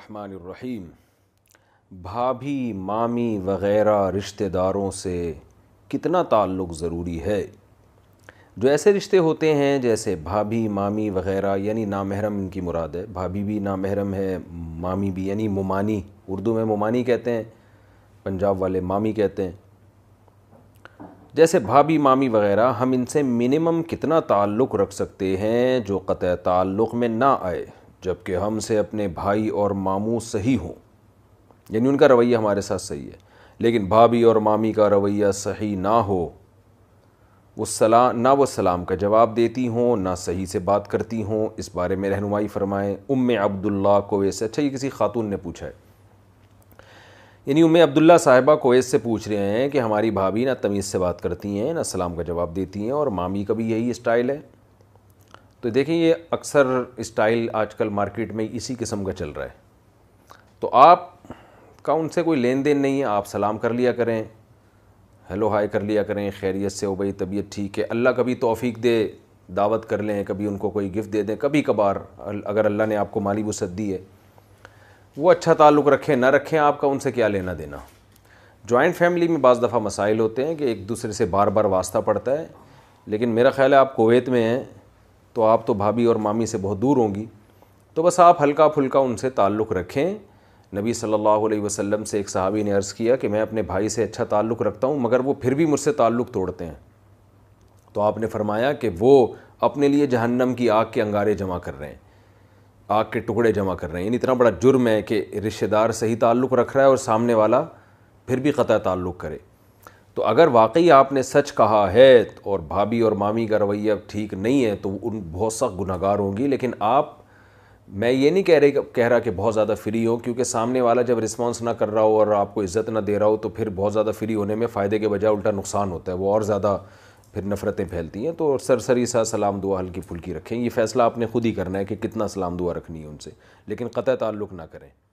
रहीम भाभी मामी वगैरह रिश्तेदारों से कितना ताल्लुक़ ज़रूरी है जो ऐसे रिश्ते होते हैं जैसे भाभी मामी वगैरह यानी नामहरम इनकी मुराद है भाभी भी महरम है मामी भी यानी मुमानी उर्दू में मुमानी कहते हैं पंजाब वाले मामी कहते हैं जैसे भाभी मामी वगैरह हम इनसे मिनिमम कितना ताल्लुक़ रख सकते हैं जो क़त ताल्लुक़ में ना आए जबकि हमसे अपने भाई और मामू सही हों यानी उनका रवैया हमारे साथ सही है लेकिन भाभी और मामी का रवैया सही ना हो वो सलाम ना वो सलाम का जवाब देती हों ना सही से बात करती हों इस बारे में रहनुमाई फरमाएँ उम अब्दुल्ला को ऐसे अच्छा ये किसी खातून ने पूछा है यानी उम अब्दुल्ला साहिबा को ऐसे पूछ रहे हैं कि हमारी भाभी ना तमीज़ से बात करती हैं ना सलाम का जवाब देती हैं और मामी का भी यही स्टाइल है तो देखें ये अक्सर स्टाइल आजकल मार्केट में इसी किस्म का चल रहा है तो आप का उनसे कोई लेन देन नहीं है आप सलाम कर लिया करें हेलो हाय कर लिया करें खैरियत से हो भाई तबीयत ठीक है अल्लाह कभी तोफ़ी दे दावत कर लें कभी उनको कोई गिफ्ट दे दें कभी कभार अगर अल्लाह ने आपको माली वसत दी है वो अच्छा ताल्लुक़ रखें ना रखें आपका उनसे क्या लेना देना जॉइंट फैमिली में बज़ दफ़ा मसाइल होते हैं कि एक दूसरे से बार बार वास्ता पड़ता है लेकिन मेरा ख़्याल है आप कोवैत में हैं तो आप तो भाभी और मामी से बहुत दूर होंगी तो बस आप हल्का फुल्का उनसे ताल्लुक़ रखें नबी सल्लल्लाहु अलैहि वसल्लम से एक सहाबी ने अर्ज़ किया कि मैं अपने भाई से अच्छा ताल्लुक़ रखता हूँ मगर वो फिर भी मुझसे ताल्लुक़ तोड़ते हैं तो आपने फरमाया कि वो अपने लिए जहन्नम की आग के अंगारे जमा कर रहे हैं आग के टुकड़े जमा कर रहे हैं इतना बड़ा जुर्म है कि रिश्तेदार सही ताल्लुक़ रख रहा है और सामने वाला फिर भी क़त ताल्लुक़ करे तो अगर वाकई आपने सच कहा है और भाभी और मामी का रवैया ठीक नहीं है तो उन बहुत सख्त गुनागार होंगी लेकिन आप मैं ये नहीं कह रही कह रहा कि बहुत ज़्यादा फ्री हो क्योंकि सामने वाला जब रिस्पॉन्स ना कर रहा हो और आपको इज़्ज़त ना दे रहा हो तो फिर बहुत ज़्यादा फ्री होने में फ़ायदे के बजाय उल्टा नुकसान होता है वो और ज़्यादा फिर नफ़रतें फैलती हैं तो सरसरी सा सलाम दुआ हल्की फुल्की रखें ये फ़ैसला आपने खुद ही करना है कि कितना सलाम दुआ रखनी है उनसे लेकिन क़तः ताल्लुक़ ना करें